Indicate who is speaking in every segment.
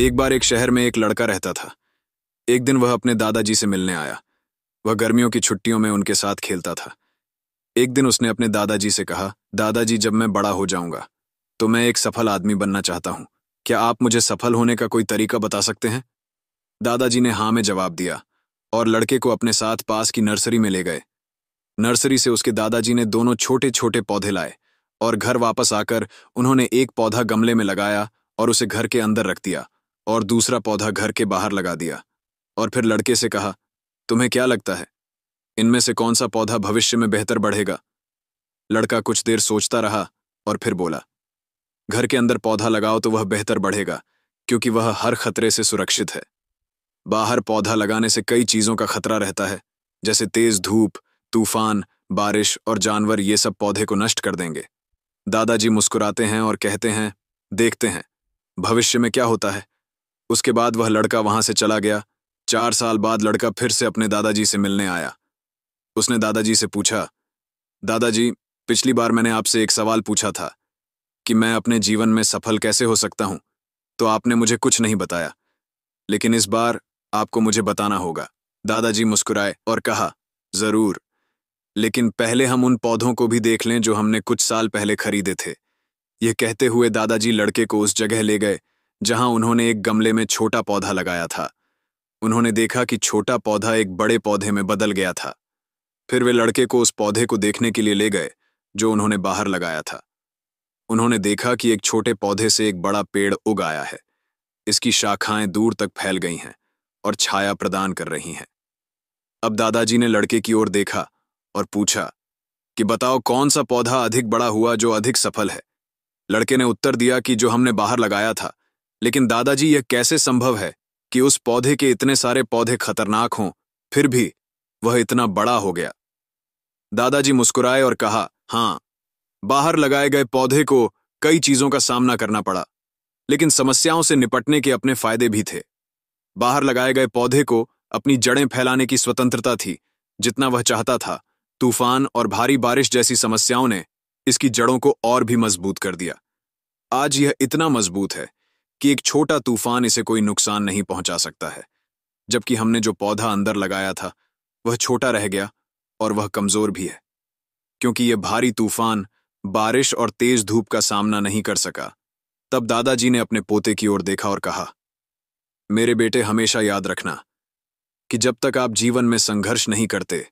Speaker 1: एक बार एक शहर में एक लड़का रहता था एक दिन वह अपने दादाजी से मिलने आया वह गर्मियों की छुट्टियों में उनके साथ खेलता था एक दिन उसने अपने दादाजी से कहा दादाजी जब मैं बड़ा हो जाऊंगा तो मैं एक सफल आदमी बनना चाहता हूं क्या आप मुझे सफल होने का कोई तरीका बता सकते हैं दादाजी ने हाँ में जवाब दिया और लड़के को अपने साथ पास की नर्सरी में ले गए नर्सरी से उसके दादाजी ने दोनों छोटे छोटे पौधे लाए और घर वापस आकर उन्होंने एक पौधा गमले में लगाया और उसे घर के अंदर रख दिया और दूसरा पौधा घर के बाहर लगा दिया और फिर लड़के से कहा तुम्हें क्या लगता है इनमें से कौन सा पौधा भविष्य में बेहतर बढ़ेगा लड़का कुछ देर सोचता रहा और फिर बोला घर के अंदर पौधा लगाओ तो वह बेहतर बढ़ेगा क्योंकि वह हर खतरे से सुरक्षित है बाहर पौधा लगाने से कई चीजों का खतरा रहता है जैसे तेज धूप तूफान बारिश और जानवर ये सब पौधे को नष्ट कर देंगे दादाजी मुस्कुराते हैं और कहते हैं देखते हैं भविष्य में क्या होता है उसके बाद वह लड़का वहां से चला गया चार साल बाद लड़का फिर से अपने दादाजी से मिलने आया उसने दादाजी से पूछा दादाजी पिछली बार मैंने आपसे एक सवाल पूछा था कि मैं अपने जीवन में सफल कैसे हो सकता हूं तो आपने मुझे कुछ नहीं बताया लेकिन इस बार आपको मुझे बताना होगा दादाजी मुस्कुराए और कहा जरूर लेकिन पहले हम उन पौधों को भी देख लें जो हमने कुछ साल पहले खरीदे थे यह कहते हुए दादाजी लड़के को उस जगह ले गए जहां उन्होंने एक गमले में छोटा पौधा लगाया था उन्होंने देखा कि छोटा पौधा एक बड़े पौधे में बदल गया था फिर वे लड़के को उस पौधे को देखने के लिए ले गए जो उन्होंने बाहर लगाया था उन्होंने देखा कि एक छोटे पौधे से एक बड़ा पेड़ उग आया है इसकी शाखाएं दूर तक फैल गई हैं और छाया प्रदान कर रही हैं अब दादाजी ने लड़के की ओर देखा और पूछा कि बताओ कौन सा पौधा अधिक बड़ा हुआ जो अधिक सफल है लड़के ने उत्तर दिया कि जो हमने बाहर लगाया था लेकिन दादाजी यह कैसे संभव है कि उस पौधे के इतने सारे पौधे खतरनाक हों फिर भी वह इतना बड़ा हो गया दादाजी मुस्कुराए और कहा हां बाहर लगाए गए पौधे को कई चीजों का सामना करना पड़ा लेकिन समस्याओं से निपटने के अपने फायदे भी थे बाहर लगाए गए पौधे को अपनी जड़ें फैलाने की स्वतंत्रता थी जितना वह चाहता था तूफान और भारी बारिश जैसी समस्याओं ने इसकी जड़ों को और भी मजबूत कर दिया आज यह इतना मजबूत है कि एक छोटा तूफान इसे कोई नुकसान नहीं पहुंचा सकता है जबकि हमने जो पौधा अंदर लगाया था वह छोटा रह गया और वह कमजोर भी है क्योंकि यह भारी तूफान बारिश और तेज धूप का सामना नहीं कर सका तब दादाजी ने अपने पोते की ओर देखा और कहा मेरे बेटे हमेशा याद रखना कि जब तक आप जीवन में संघर्ष नहीं करते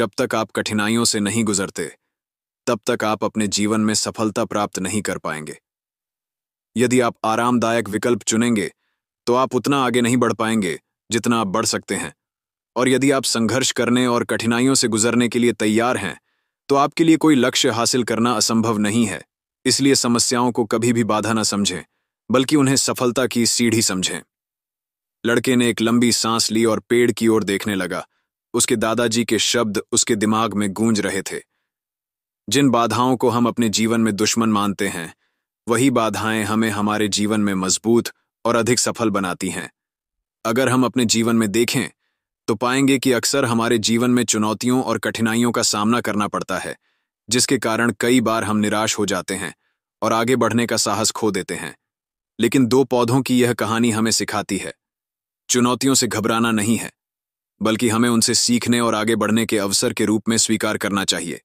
Speaker 1: जब तक आप कठिनाइयों से नहीं गुजरते तब तक आप अपने जीवन में सफलता प्राप्त नहीं कर पाएंगे यदि आप आरामदायक विकल्प चुनेंगे तो आप उतना आगे नहीं बढ़ पाएंगे जितना आप बढ़ सकते हैं और यदि आप संघर्ष करने और कठिनाइयों से गुजरने के लिए तैयार हैं तो आपके लिए कोई लक्ष्य हासिल करना असंभव नहीं है इसलिए समस्याओं को कभी भी बाधा न समझें बल्कि उन्हें सफलता की सीढ़ी समझें लड़के ने एक लंबी सांस ली और पेड़ की ओर देखने लगा उसके दादाजी के शब्द उसके दिमाग में गूंज रहे थे जिन बाधाओं को हम अपने जीवन में दुश्मन मानते हैं वही बाधाएं हमें हमारे जीवन में मजबूत और अधिक सफल बनाती हैं अगर हम अपने जीवन में देखें तो पाएंगे कि अक्सर हमारे जीवन में चुनौतियों और कठिनाइयों का सामना करना पड़ता है जिसके कारण कई बार हम निराश हो जाते हैं और आगे बढ़ने का साहस खो देते हैं लेकिन दो पौधों की यह कहानी हमें सिखाती है चुनौतियों से घबराना नहीं है बल्कि हमें उनसे सीखने और आगे बढ़ने के अवसर के रूप में स्वीकार करना चाहिए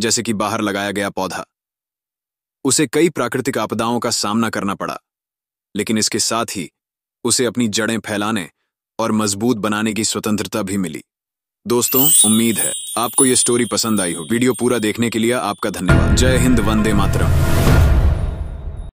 Speaker 1: जैसे कि बाहर लगाया गया पौधा उसे कई प्राकृतिक आपदाओं का सामना करना पड़ा लेकिन इसके साथ ही उसे अपनी जड़ें फैलाने और मजबूत बनाने की स्वतंत्रता भी मिली दोस्तों उम्मीद है आपको यह स्टोरी पसंद आई हो वीडियो पूरा देखने के लिए आपका धन्यवाद जय हिंद वंदे मातरम